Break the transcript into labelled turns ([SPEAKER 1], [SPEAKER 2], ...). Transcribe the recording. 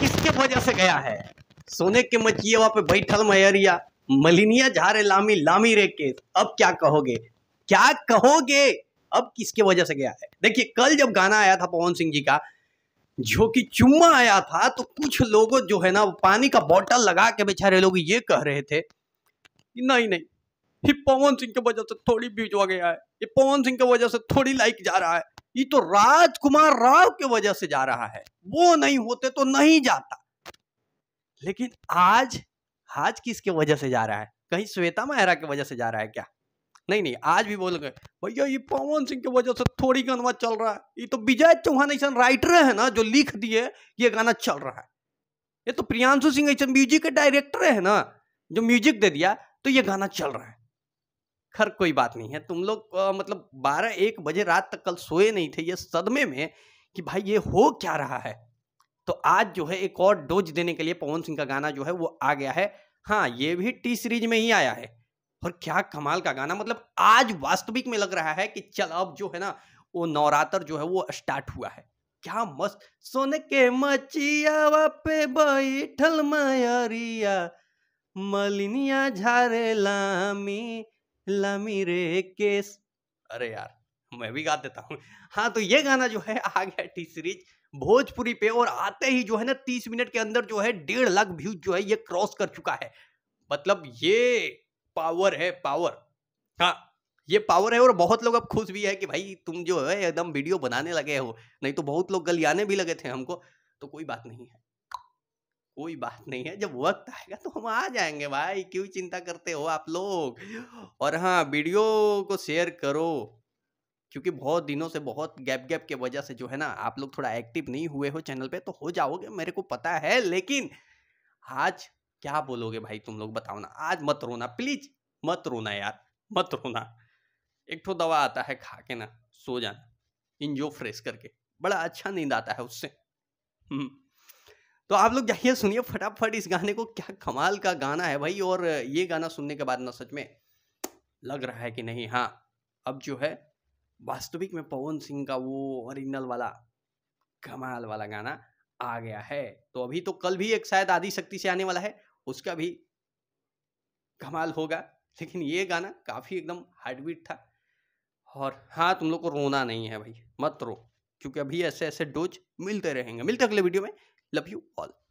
[SPEAKER 1] किसके वजह से गया है सोने के मचिए वहां पे बैठल मयरिया मलिनिया झारे लामी लामी रे के अब क्या कहोगे क्या कहोगे अब किसके वजह से गया है देखिए कल जब गाना आया था पवन सिंह जी का जो कि चुम्मा आया था तो कुछ लोगों जो है ना पानी का बॉटल लगा के बेचारे लोग ये कह रहे थे कि नहीं नहीं ये पवन सिंह की वजह से थोड़ी व्यूज हो गया है ये पवन सिंह की वजह से थोड़ी लाइक जा रहा है ये तो राजकुमार राव के वजह से जा रहा है वो नहीं होते तो नहीं जाता लेकिन आज आज किसके वजह से जा रहा है कहीं श्वेता मेहरा की वजह से जा रहा है क्या नहीं नहीं आज भी बोल गए भैया ये पवन सिंह की वजह से थोड़ी गनवा चल रहा है ये तो विजय चौहान ऐसा राइटर है ना जो लिख दिए ये गाना चल रहा है ये तो प्रियांशु सिंह ऐसा म्यूजिक के डायरेक्टर है ना जो म्यूजिक दे दिया तो ये गाना चल रहा है खर कोई बात नहीं है तुम लोग मतलब बारह एक बजे रात तक कल सोए नहीं थे ये सदमे में कि भाई ये हो क्या रहा है तो आज जो है एक और डोज देने के लिए पवन सिंह का गाना जो है वो आ गया है हाँ ये भी टी सीरीज में ही आया है और क्या कमाल का गाना मतलब आज वास्तविक में लग रहा है कि चल अब जो है ना वो नवरात्र जो है वो स्टार्ट हुआ है क्या मस्त सुन के मचिया पे बैठल मयरिया मलिनिया झारे लामी लमीरे केस अरे यार मैं भी गा देता हूँ हाँ तो ये गाना जो है आ गया टी सीरीज भोजपुरी पे और आते ही जो है ना तीस मिनट के अंदर जो है डेढ़ लाख व्यूज जो है ये क्रॉस कर चुका है मतलब ये पावर है पावर हाँ ये पावर है और बहुत लोग अब खुश भी है कि भाई तुम जो है एकदम वीडियो बनाने लगे हो नहीं तो बहुत लोग गलियाने भी लगे थे हमको तो कोई बात नहीं है कोई बात नहीं है जब वक्त आएगा तो हम आ जाएंगे भाई क्यों चिंता करते हो आप लोग और हाँ वीडियो को शेयर करो क्योंकि बहुत दिनों से बहुत गैप गैप के वजह से जो है ना आप लोग थोड़ा एक्टिव नहीं हुए हो चैनल पे तो हो जाओगे मेरे को पता है लेकिन आज क्या बोलोगे भाई तुम लोग बताओ ना आज मत रोना प्लीज मत रोना यार मत रोना एक ठो दवा आता है खा के ना सो जाना इंजो फ्रेश करके बड़ा अच्छा नींद आता है उससे हम्म तो आप लोग जाइए सुनिए फटाफट इस गाने को क्या कमाल का गाना है भाई और ये गाना सुनने के बाद ना सच में लग रहा है कि नहीं हाँ अब जो है वास्तविक में पवन सिंह का वो ओरिजिनल वाला कमाल वाला गाना आ गया है तो अभी तो कल भी एक शायद आदि शक्ति से आने वाला है उसका भी कमाल होगा लेकिन ये गाना काफ़ी एकदम हार्टबीट था और हाँ तुम लोग को रोना नहीं है भाई मत रो क्योंकि अभी ऐसे ऐसे डोज मिलते रहेंगे मिलते अगले वीडियो में Love you all.